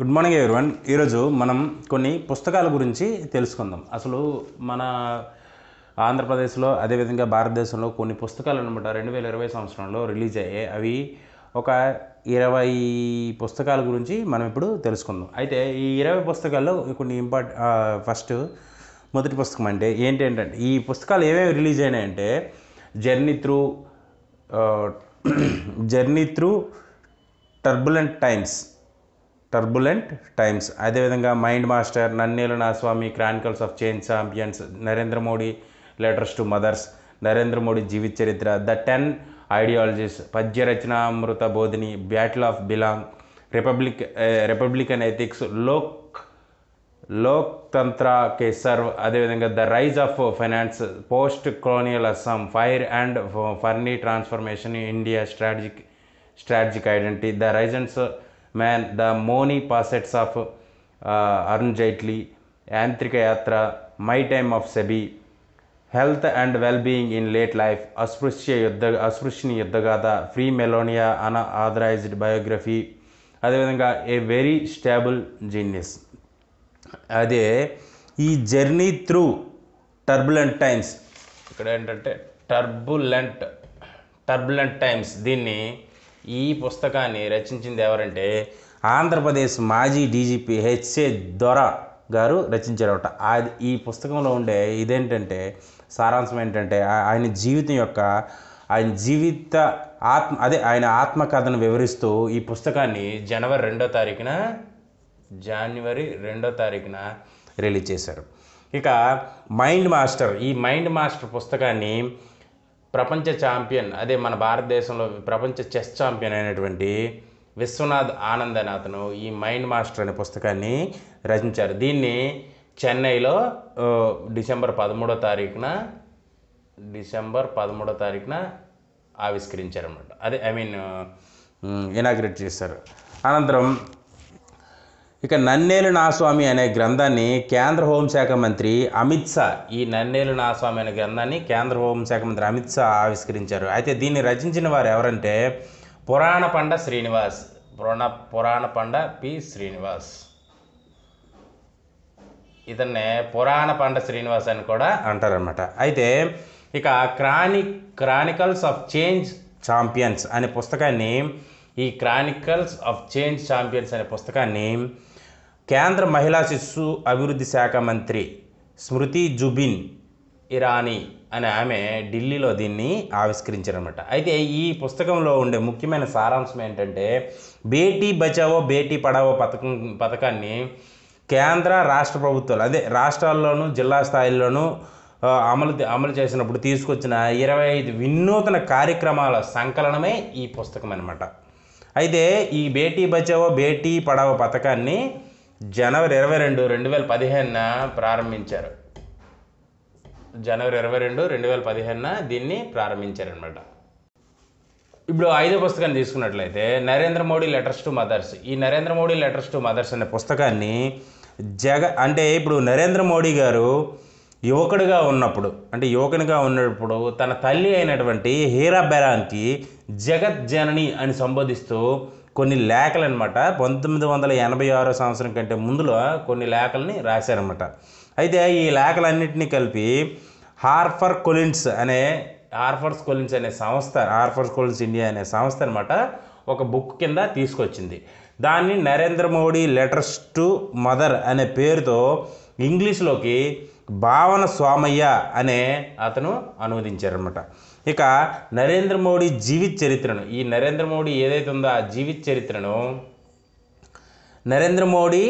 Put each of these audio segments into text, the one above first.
good morning everyone ఈరోజు మనం కొన్ని పుస్తకాల గురించి తెలుసుకుందాం అసలు మన ఆంధ్రప్రదేశ్లో అదేవిధంగా భారతదేశంలో కొన్ని పుస్తకాలు అనమాట రెండు వేల ఇరవై సంవత్సరంలో రిలీజ్ అయ్యాయి అవి ఒక ఇరవై పుస్తకాల గురించి మనం ఇప్పుడు తెలుసుకుందాం అయితే ఈ ఇరవై పుస్తకాల్లో కొన్ని ఇంపార్ట్ ఫస్ట్ మొదటి పుస్తకం అంటే ఏంటంటే ఈ పుస్తకాలు ఏమేమి రిలీజ్ అయినాయంటే journey through journey through turbulent times turbulent times అదేవిధంగా మైండ్ మాస్టర్ నన్నేలు నాస్వామి chronicles of change champions Narendra Modi letters to mothers Narendra Modi జీవిత చరిత్ర ద టెన్ ఐడియాలజీస్ పద్యరచనామృత బోధిని battle of belong republic republican ethics Lok Loktantra కే సర్వ్ అదేవిధంగా the rise of finance post colonial Assam fire and fury transformation India strategic strategic identity the రైజన్స్ man the money పాసెట్స్ of Arun Jaitley యాంత్రిక యాత్ర my time of SEBI health and wellbeing in late life అస్పృశ్య యుద్ధ అస్పృశ్యని యుద్ధగాథ free Melania unauthorized biography అదేవిధంగా a very stable genius అదే ఈ జర్నీ త్రూ టర్బులెంట్ టైమ్స్ ఇక్కడ ఏంటంటే టర్బులెంట్ టర్బులెంట్ టైమ్స్ దీన్ని ఈ పుస్తకాన్ని రచించింది ఎవరంటే ఆంధ్రప్రదేశ్ మాజీ డీజీపీ హెచ్ఏ దొర గారు రచించారట అది ఈ పుస్తకంలో ఉండే ఇదేంటంటే సారాంశం ఏంటంటే ఆయన జీవితం యొక్క ఆయన జీవిత ఆత్మ అదే ఆయన ఆత్మకథను వివరిస్తూ ఈ పుస్తకాన్ని జనవరి రెండో తారీఖున జనవరి రెండో తారీఖున రిలీజ్ చేశారు ఇక మైండ్ మాస్టర్ ఈ మైండ్ మాస్టర్ పుస్తకాన్ని ప్రపంచ ఛాంపియన్ అదే మన భారతదేశంలో ప్రపంచ చెస్ ఛాంపియన్ అయినటువంటి విశ్వనాథ్ ఆనంద్ అని అతను ఈ మైండ్ మాస్టర్ అనే పుస్తకాన్ని రచించారు దీన్ని చెన్నైలో డిసెంబర్ పదమూడో తారీఖున డిసెంబర్ పదమూడో తారీఖున అనమాట అదే ఐ మీన్ ఇనాగ్రేట్ చేశారు అనంతరం ఇక నన్నేలు నాస్వామి అనే గ్రంథాన్ని కేంద్ర హోంశాఖ మంత్రి అమిత్ షా ఈ నన్నేలు నాస్వామి అనే గ్రంథాన్ని కేంద్ర హోంశాఖ మంత్రి అమిత్ షా ఆవిష్కరించారు అయితే దీన్ని రచించిన వారు ఎవరంటే పురాణ పండ శ్రీనివాస్ పురాణ పురాణ పండ పి శ్రీనివాస్ ఇతన్నే పురాణ పండ శ్రీనివాస్ అని కూడా అంటారనమాట అయితే ఇక chronic chronicles of change champions అనే పుస్తకాన్ని ఈ క్రానికల్స్ ఆఫ్ చేంజ్ ఛాంపియన్స్ అనే పుస్తకాన్ని కేంద్ర మహిళా శిశు అభివృద్ధి శాఖ మంత్రి స్మృతి జుబిన్ ఇరానీ అనే ఆమె ఢిల్లీలో దీన్ని ఆవిష్కరించారనమాట అయితే ఈ పుస్తకంలో ఉండే ముఖ్యమైన సారాంశం ఏంటంటే బేటీ బచావో బేటీ పడావో పథకం పథకాన్ని కేంద్ర రాష్ట్ర ప్రభుత్వాలు అదే రాష్ట్రాల్లోనూ జిల్లా స్థాయిల్లోనూ అమలు అమలు చేసినప్పుడు తీసుకొచ్చిన ఇరవై ఐదు వినూతన కార్యక్రమాల సంకలనమే ఈ పుస్తకం అనమాట అయితే ఈ బేటీ బచావో బేటీ పడావో పథకాన్ని జనవరి ఇరవై రెండు రెండు వేల పదిహేనున ప్రారంభించారు జనవరి ఇరవై రెండు రెండు వేల పదిహేనున దీన్ని ప్రారంభించారనమాట ఇప్పుడు ఐదో పుస్తకాన్ని తీసుకున్నట్లయితే Narendra Modi letters to mothers ఈ Narendra Modi letters to mothers అనే పుస్తకాన్ని జగ అంటే ఇప్పుడు నరేంద్ర మోడీ గారు యువకుడిగా ఉన్నప్పుడు అంటే యువకునిగా ఉన్నప్పుడు తన తల్లి అయినటువంటి హీరా బెరాన్కి జగత్ జనని అని సంబోధిస్తూ కొన్ని లేఖలు అనమాట పంతొమ్మిది వందల ఎనభై ఆరో సంవత్సరం కంటే ముందులో కొన్ని లేఖల్ని రాశారనమాట అయితే ఈ లేఖలన్నింటినీ కలిపి హార్ఫర్ కొలిన్స్ అనే హార్ఫర్స్ కొలిన్స్ అనే సంస్థ హార్ఫర్స్ కొలిన్స్ ఇండియా అనే సంస్థ అనమాట ఒక బుక్ కింద తీసుకొచ్చింది దాన్ని Narendra Modi letters to mother అనే పేరుతో ఇంగ్లీష్లోకి భావన స్వామయ్య అనే అతను అనువదించారనమాట ఇక నరేంద్ర మోడీ జీవిత చరిత్రను ఈ నరేంద్ర మోడీ ఏదైతే ఉందో ఆ జీవిత చరిత్రను Narendra Modi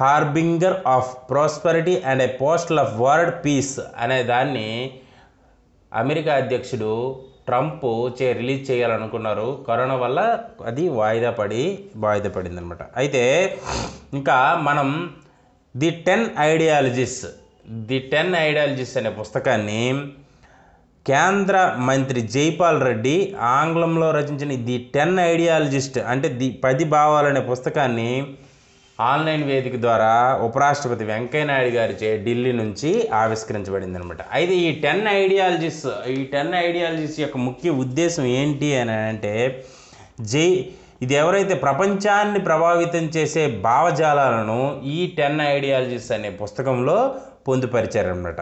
harbinger of prosperity and apostle of world peace అనే దాన్ని అమెరికా అధ్యక్షుడు ట్రంప్ చే రిలీజ్ చేయాలనుకున్నారు కరోనా వల్ల అది వాయిదా పడి వాయిదా పడింది అనమాట అయితే ఇంకా మనం the ten ideologies the ten ideologies అనే పుస్తకాన్ని కేంద్ర మంత్రి జైపాల్ రెడ్డి ఆంగ్లంలో రచించిన ది టెన్ ఐడియాలజిస్ట్ అంటే ది పది భావాలనే పుస్తకాన్ని ఆన్లైన్ వేదిక ద్వారా ఉపరాష్ట్రపతి వెంకయ్యనాయుడు గారిచే ఢిల్లీ నుంచి ఆవిష్కరించబడింది అనమాట అయితే ఈ టెన్ ఐడియాలజీస్ ఈ టెన్ ఐడియాలజీస్ యొక్క ముఖ్య ఉద్దేశం ఏంటి అని అంటే జై ఇది ఎవరైతే ప్రపంచాన్ని ప్రభావితం చేసే భావజాలాలను ఈ టెన్ ఐడియాలజీస్ అనే పుస్తకంలో పొందుపరిచారనమాట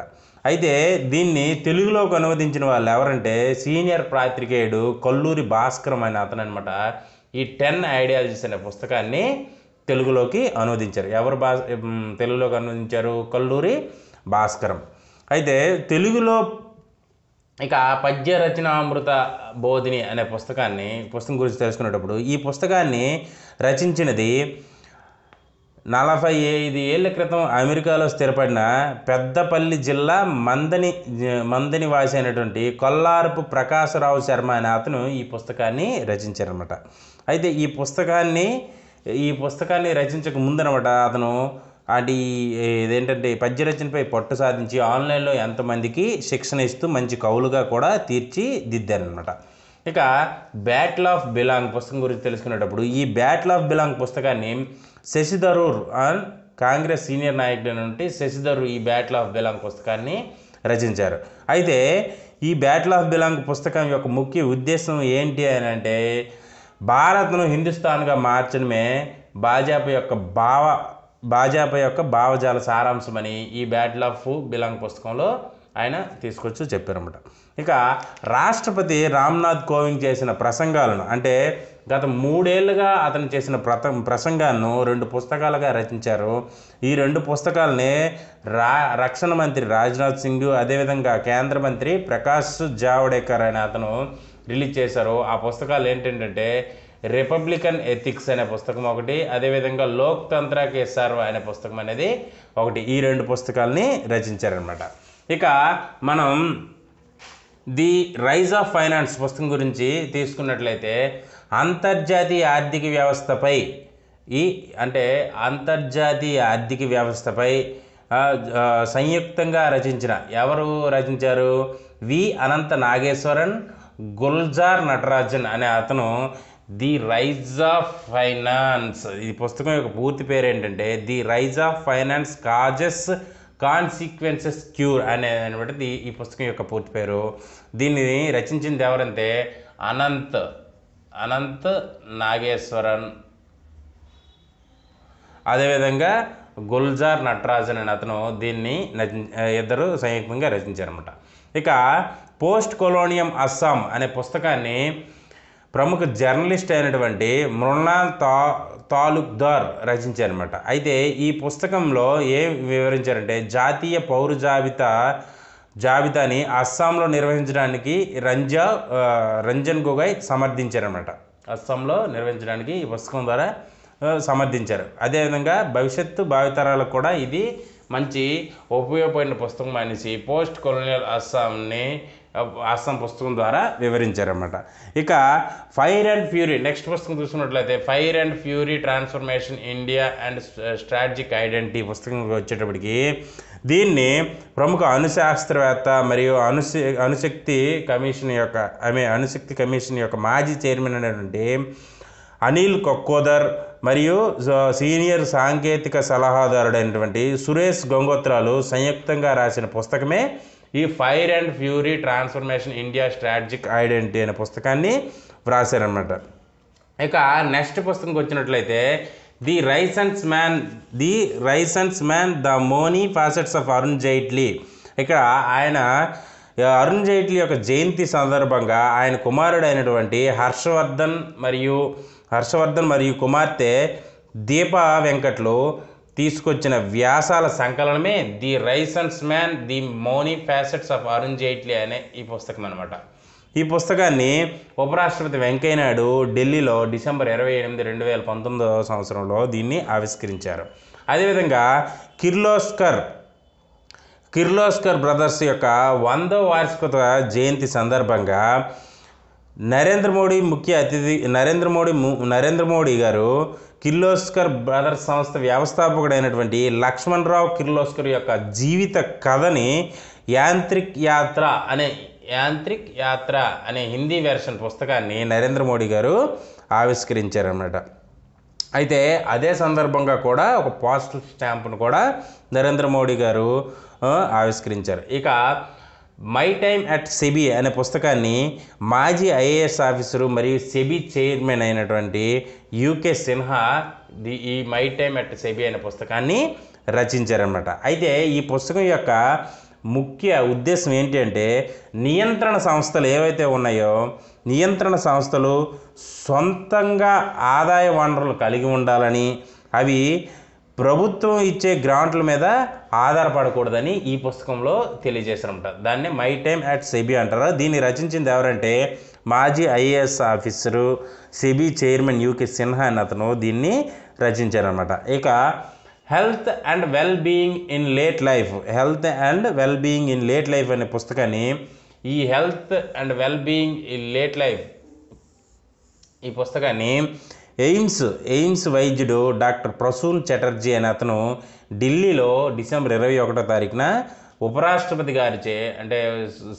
అయితే దీన్ని తెలుగులోకి అనువదించిన వాళ్ళు ఎవరంటే సీనియర్ పాత్రికేయుడు కల్లూరి భాస్కరం అనే అతను అనమాట ఈ టెన్ ఐడియాలజీస్ అనే పుస్తకాన్ని తెలుగులోకి అనువదించారు ఎవరు భా తెలుగులోకి అనువదించారు కల్లూరి భాస్కరం అయితే తెలుగులో ఇక పద్య రచనామృత బోధిని అనే పుస్తకాన్ని పుస్తకం గురించి తెలుసుకునేటప్పుడు ఈ పుస్తకాన్ని రచించినది నలభై ఐదు ఏళ్ల క్రితం అమెరికాలో స్థిరపడిన పెద్దపల్లి జిల్లా మందని మందని వాసి అయినటువంటి కొల్లారపు ప్రకాశరావు శర్మ అనే అతను ఈ పుస్తకాన్ని రచించారనమాట అయితే ఈ పుస్తకాన్ని ఈ పుస్తకాన్ని రచించక ముందనమాట అతను అది ఇదేంటంటే రచనపై పట్టు సాధించి ఆన్లైన్లో ఎంతమందికి శిక్షణ ఇస్తూ మంచి కవులుగా కూడా తీర్చిదిద్దారనమాట ఇక బ్యాటిల్ ఆఫ్ బిలాంగ్ పుస్తకం గురించి తెలుసుకునేటప్పుడు ఈ బ్యాటిల్ ఆఫ్ బిలాంగ్ పుస్తకాన్ని శశిధరూర్ అండ్ కాంగ్రెస్ సీనియర్ నాయకుడి నుండి శశిధరూర్ ఈ బ్యాటిల్ ఆఫ్ బెలాంగ్ పుస్తకాన్ని రచించారు అయితే ఈ బ్యాటిల్ ఆఫ్ బిలాంగ్ పుస్తకం యొక్క ముఖ్య ఉద్దేశం ఏంటి అని అంటే భారత్ను హిందుస్థాన్గా మార్చడమే భాజపా యొక్క భావ భాజపా యొక్క భావజాల సారాంశమని ఈ బ్యాటిల్ ఆఫ్ బిలాంగ్ పుస్తకంలో ఆయన తీసుకొచ్చి చెప్పారన్నమాట ఇక రాష్ట్రపతి రామ్నాథ్ కోవింద్ చేసిన ప్రసంగాలను అంటే గత మూడేళ్లుగా అతను చేసిన ప్రత ప్రసంగాలను రెండు పుస్తకాలుగా రచించారు ఈ రెండు పుస్తకాలని రా రక్షణ మంత్రి రాజ్నాథ్ సింగ్ అదేవిధంగా కేంద్ర మంత్రి ప్రకాష్ జావడేకర్ అనే అతను రిలీజ్ చేశారు ఆ పుస్తకాలు ఏంటంటే రిపబ్లికన్ ఎథిక్స్ అనే పుస్తకం ఒకటి అదేవిధంగా లోక్తంత్ర కేసార్ అనే పుస్తకం అనేది ఒకటి ఈ రెండు పుస్తకాలని రచించారనమాట ఇక మనం ది రైజ్ ఆఫ్ ఫైనాన్స్ పుస్తకం గురించి తీసుకున్నట్లయితే అంతర్జాతీయ ఆర్థిక వ్యవస్థపై ఈ అంటే అంతర్జాతీయ ఆర్థిక వ్యవస్థపై సంయుక్తంగా రచించిన ఎవరు రచించారు వి అనంత నాగేశ్వరన్ గుల్జార్ నటరాజన్ అనే అతను ది రైజ్ ఆఫ్ ఫైనాన్స్ ఈ పుస్తకం యొక్క పూర్తి పేరు ఏంటంటే the rise of finance causes consequences cure అనేది ఈ పుస్తకం యొక్క పూర్తి పేరు దీన్ని రచించింది ఎవరంటే అనంత్ అనంత్ నాగేశ్వరన్ అదేవిధంగా గుల్జార్ నటరాజన్ అనే అతను దీన్ని ఇద్దరు సంయుక్తంగా అనమాట ఇక పోస్ట్ కొలోనియం అస్సాం అనే పుస్తకాన్ని ప్రముఖ జర్నలిస్ట్ అయినటువంటి మృణాల్ తా తాలూక్దార్ రచించారనమాట అయితే ఈ పుస్తకంలో ఏం వివరించారంటే జాతీయ పౌర జాబితా జాబితాని అస్సాంలో నిర్వహించడానికి రంజా రంజన్ గొగోయ్ సమర్థించారనమాట అస్సాంలో నిర్వహించడానికి ఈ పుస్తకం ద్వారా సమర్థించారు అదేవిధంగా భవిష్యత్తు భావితరాలకు కూడా ఇది మంచి ఉపయోగపడిన పుస్తకం అనేసి పోస్ట్ కొలోనియల్ అస్సాంని ఆసం పుస్తకం ద్వారా వివరించారన్నమాట ఇక ఫైర్ అండ్ ఫ్యూరీ నెక్స్ట్ పుస్తకం చూసుకున్నట్లయితే fire and fury transformation India and strategic identity పుస్తకం వచ్చేటప్పటికి దీన్ని ప్రముఖ అణుశాస్త్రవేత్త మరియు అనుశ అణుశక్తి కమిషన్ యొక్క మీన్ అణుశక్తి కమిషన్ యొక్క మాజీ చైర్మన్ అయినటువంటి అనిల్ కొక్కోదర్ మరియు సీనియర్ సాంకేతిక సలహాదారుడైనటువంటి సురేష్ గంగోత్రాలు సంయుక్తంగా రాసిన పుస్తకమే ఈ fire and fury transformation India strategic identity అనే పుస్తకాన్ని వ్రాసారనమాట ఇక నెక్స్ట్ పుస్తకంకి వచ్చినట్లయితే the reasons man the reasons man the many facets of Arun Jaitley ఇక్కడ ఆయన అరుణ్ జైట్లీ యొక్క జయంతి సందర్భంగా ఆయన కుమారుడైనటువంటి హర్షవర్ధన్ మరియు హర్షవర్ధన్ మరియు కుమార్తె దీప వెంకట్లు తీసుకొచ్చిన వ్యాసాల సంకలనమే the reasons man the many facets of Arun Jaitley అనే ఈ పుస్తకం అనమాట ఈ పుస్తకాన్ని ఉపరాష్ట్రపతి వెంకయ్యనాయుడు ఢిల్లీలో డిసెంబర్ ఇరవై ఎనిమిది రెండు వేల పంతొమ్మిదవ సంవత్సరంలో దీన్ని ఆవిష్కరించారు అదేవిధంగా కిర్లోస్కర్ కిర్లోస్కర్ బ్రదర్స్ యొక్క వందో వార్షికత జయంతి సందర్భంగా నరేంద్ర మోడీ ముఖ్య అతిథి నరేంద్ర మోడీ నరేంద్ర మోడీ గారు కిర్లోస్కర్ బ్రదర్స్ సంస్థ వ్యవస్థాపకుడైనటువంటి లక్ష్మణ్ రావు కిర్లోస్కర్ యొక్క జీవిత కథని యాంత్రిక్ యాత్ర అనే యాంత్రిక్ యాత్ర అనే హిందీ వెర్షన్ పుస్తకాన్ని నరేంద్ర మోడీ గారు ఆవిష్కరించారన్నమాట అయితే అదే సందర్భంగా కూడా ఒక పోస్టల్ స్టాంపును కూడా నరేంద్ర మోడీ గారు ఆవిష్కరించారు ఇక మై టైం అట్ సెబీ అనే పుస్తకాన్ని మాజీ ఐఏఎస్ ఆఫీసరు మరియు సెబీ చైర్మన్ అయినటువంటి యూకే సిన్హా ది ఈ మై టైం అట్ సెబి అనే పుస్తకాన్ని రచించారనమాట అయితే ఈ పుస్తకం యొక్క ముఖ్య ఉద్దేశం ఏంటంటే నియంత్రణ సంస్థలు ఏవైతే ఉన్నాయో నియంత్రణ సంస్థలు సొంతంగా ఆదాయ వనరులు కలిగి ఉండాలని అవి ప్రభుత్వం ఇచ్చే గ్రాంట్ల మీద ఆధారపడకూడదని ఈ పుస్తకంలో తెలియజేశారంట దాన్ని మై టైమ్ అట్ సెబీ అంటారు దీన్ని రచించింది ఎవరంటే మాజీ IAS officer SEBI chairman U సిన్హా అని అతను దీన్ని రచించారనమాట ఇక health and well being in late life health and well being in late life అనే పుస్తకాన్ని ఈ health and well being in late life ఈ పుస్తకాన్ని ఎయిమ్స్ ఎయిమ్స్ వైద్యుడు డాక్టర్ ప్రసూన్ చటర్జీ అనే అతను ఢిల్లీలో డిసెంబర్ ఇరవై ఒకటో తారీఖున ఉపరాష్ట్రపతి గారిచే అంటే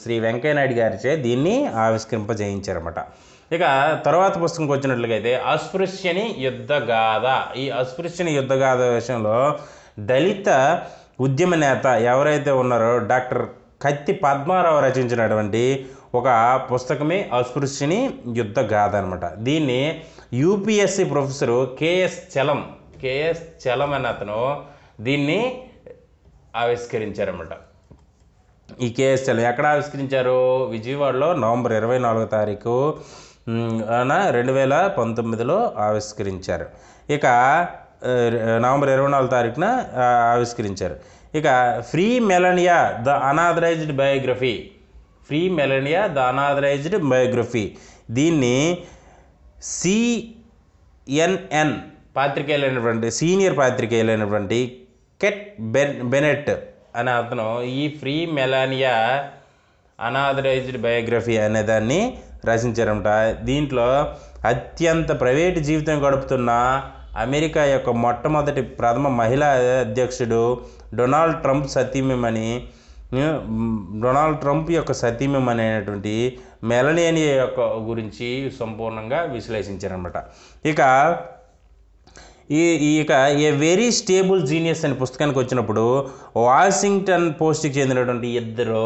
శ్రీ వెంకయ్యనాయుడు గారిచే దీన్ని ఆవిష్కరింపజేయించారన్నమాట ఇక తర్వాత పుస్తకంకి వచ్చినట్లుగైతే అస్పృశ్యని యుద్ధగాథ ఈ అస్పృశ్యని యుద్ధగాథ విషయంలో దళిత ఉద్యమ నేత ఎవరైతే ఉన్నారో డాక్టర్ కత్తి పద్మారావు రచించినటువంటి ఒక పుస్తకమే అస్పృశ్యని యుద్ధ గాథ అనమాట దీన్ని UPSC professor K S Chalam K S Chalam అని అతను దీన్ని ఆవిష్కరించారన్నమాట ఈ కేఎస్ చలం ఎక్కడ ఆవిష్కరించారు విజయవాడలో నవంబర్ ఇరవై నాలుగో తారీఖు రెండు వేల పంతొమ్మిదిలో ఆవిష్కరించారు ఇక నవంబర్ ఇరవై నాలుగు తారీఖున ఆవిష్కరించారు ఇక free Melania the unauthorised biography free Melania the unauthorised biography దీన్ని సిఎన్ఎన్ పాత్రికేయులైనటువంటి సీనియర్ పాత్రికేయులైనటువంటి కెట్ బెన్ బెనెట్ అనే అతను ఈ ఫ్రీ మెలానియా అనాథరైజ్డ్ బయోగ్రఫీ అనే దాన్ని రచించారంట దీంట్లో అత్యంత ప్రైవేటు జీవితం గడుపుతున్న అమెరికా యొక్క మొట్టమొదటి ప్రథమ మహిళా అధ్యక్షుడు డొనాల్డ్ ట్రంప్ సతీమణి డొనాల్డ్ ట్రంప్ యొక్క అనేటువంటి మెలనీ యొక్క గురించి సంపూర్ణంగా విశ్లేషించారనమాట ఇక ఈ ఇక ఏ వెరీ స్టేబుల్ జీనియస్ అనే పుస్తకానికి వచ్చినప్పుడు వాషింగ్టన్ పోస్ట్కి చెందినటువంటి ఇద్దరు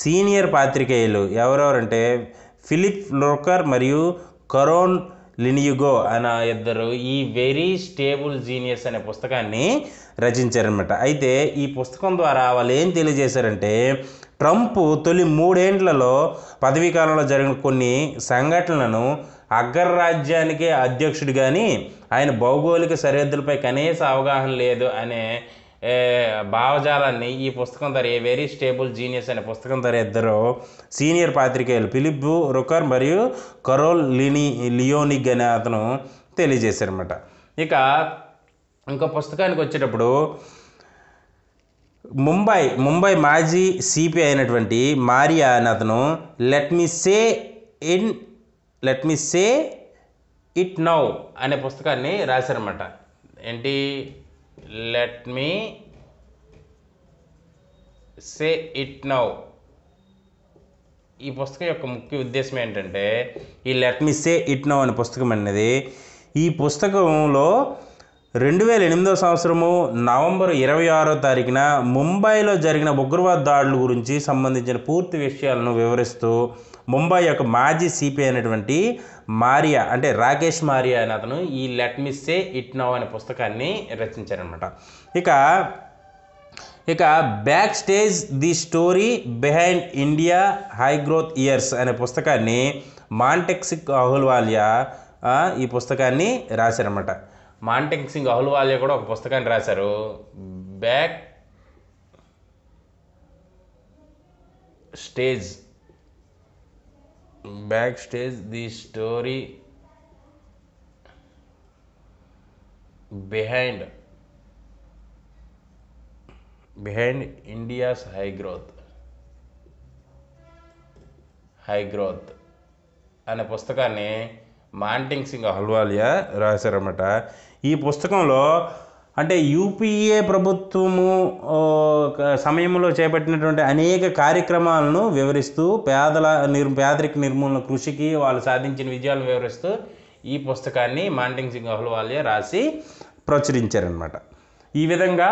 సీనియర్ పాత్రికేయులు ఎవరెవరంటే ఫిలిప్ లోకర్ మరియు కరోన్ లినియుగో అనే ఇద్దరు ఈ వెరీ స్టేబుల్ జీనియస్ అనే పుస్తకాన్ని రచించారనమాట అయితే ఈ పుస్తకం ద్వారా వాళ్ళు ఏం తెలియజేశారంటే ట్రంప్ తొలి మూడేండ్లలో పదవీకాలంలో జరిగిన కొన్ని సంఘటనలను అగ్ర రాజ్యానికి అధ్యక్షుడు కానీ ఆయన భౌగోళిక సరిహద్దులపై కనీస అవగాహన లేదు అనే భావజాలాన్ని ఈ పుస్తకం ధర ఏ వెరీ స్టేబుల్ జీనియస్ అనే పుస్తకం ధర ఇద్దరు సీనియర్ పాత్రికేయులు ఫిలిప్ రుకర్ మరియు కరోల్ లిని లియోనిగ్ అనే అతను తెలియజేశారనమాట ఇక ఇంకో పుస్తకానికి వచ్చేటప్పుడు ముంబై ముంబై మాజీ సిపి అయినటువంటి మారియా అని అతను let me say in let me say it now అనే పుస్తకాన్ని రాశారన్నమాట ఏంటి let me say it now ఈ పుస్తకం యొక్క ముఖ్య ఉద్దేశం ఏంటంటే ఈ let me say it now అనే పుస్తకం అనేది ఈ పుస్తకంలో రెండు వేల ఎనిమిదో సంవత్సరము నవంబర్ ఇరవై ఆరో తారీఖున ముంబైలో జరిగిన ఉగ్రవాద దాడుల గురించి సంబంధించిన పూర్తి విషయాలను వివరిస్తూ ముంబై యొక్క మాజీ సిపి అయినటువంటి మారియా అంటే రాకేష్ మారియా అనే అతను ఈ లెట్ మిస్సే ఇట్ నౌ అనే పుస్తకాన్ని రచించారనమాట ఇక ఇక backstage the story behind India high growth years అనే పుస్తకాన్ని మాంటెక్సిక్ అహుల్వాలియా ఈ పుస్తకాన్ని రాశారనమాట మాంటెక్ సింగ్ అహుల్వాలియా కూడా ఒక పుస్తకాన్ని రాశారు backstage backstage the story behind behind India's high growth high growth అనే పుస్తకాన్ని మాంటింగ్ సింగ్ అహ్లూవాలియా రాశారన్నమాట ఈ పుస్తకంలో అంటే యూపీఏ ప్రభుత్వము సమయంలో చేపట్టినటువంటి అనేక కార్యక్రమాలను వివరిస్తూ పేదల నిర్ పేదరిక నిర్మూలన కృషికి వాళ్ళు సాధించిన విజయాలను వివరిస్తూ ఈ పుస్తకాన్ని మాంటింగ్ సింగ్ అహ్లవాలియా రాసి ప్రచురించారనమాట ఈ విధంగా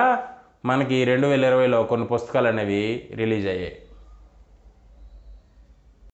మనకి రెండు వేల ఇరవైలో కొన్ని పుస్తకాలు అనేవి రిలీజ్ అయ్యాయి